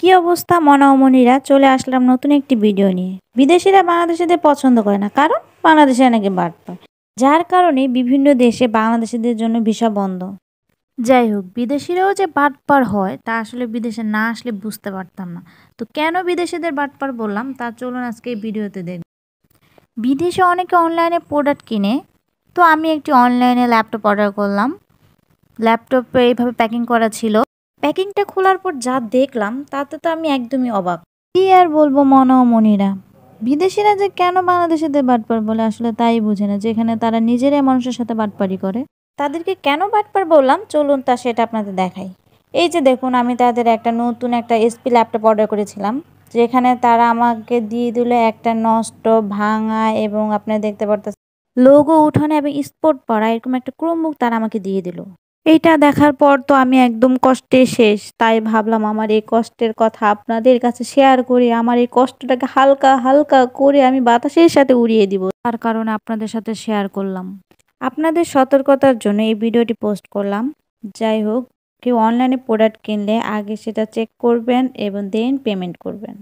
কি অবস্থা মনামনিরা চলে আসলাম নতুন একটি ভিডিও নিয়ে বিদেশিরা বাংলাদেশিদের পছন্দ করে না কারণ বাংলাদেশে নাকি বাড়তে যার কারণে বিভিন্ন দেশে বাংলাদেশিদের জন্য ভিসা বন্ধ যাই হোক বিদেশিরাও যে বাটপার হয় তা আসলে বিদেশে না আসলে বুঝতে পারতাম না তো কেন বিদেশিদের বাটপার বললাম তা চলুন আজকে এই ভিডিওতে দেখব বিদেশে অনেকে অনলাইনে প্রোডাক্ট কিনে তো আমি একটি অনলাইনে ল্যাপটপ অর্ডার করলাম ল্যাপটপে এইভাবে প্যাকিং করা ছিল প্যাকিংটা খোলার পর যা দেখলাম তাতে তো আমি একদমই অবাক কি আর বলবো মনা ও মনিরা বিদেশিরা যে কেন বাংলাদেশিদের বাটপার বলে আসলে তাই বুঝে না যেখানে তারা নিজেরাই মানুষের সাথে বাটপারি করে তাদেরকে কেন বাটপার বললাম চলুন তা সেটা আপনাদের দেখাই এই যে দেখুন আমি তাদের একটা নতুন একটা এসপি ল্যাপটপ অর্ডার করেছিলাম যেখানে তারা আমাকে দিয়ে দিল একটা নষ্ট ভাঙা এবং আপনারা দেখতে পারতেছে লোগো উঠানে এবং স্পোর্ট পড়া এরকম একটা ক্রোমবুক তারা আমাকে দিয়ে দিল এইটা দেখার পর তো আমি একদম কষ্টে শেষ তাই ভাবলাম আমার এই কষ্টের কথা আপনাদের কাছে শেয়ার করে আমার এই কষ্টটাকে হালকা হালকা করে আমি বাতাসের সাথে উড়িয়ে দিব তার কারণে আপনাদের সাথে শেয়ার করলাম আপনাদের সতর্কতার জন্য এই ভিডিওটি পোস্ট করলাম যাই হোক কেউ অনলাইনে প্রোডাক্ট কিনলে আগে সেটা চেক করবেন এবং দেন পেমেন্ট করবেন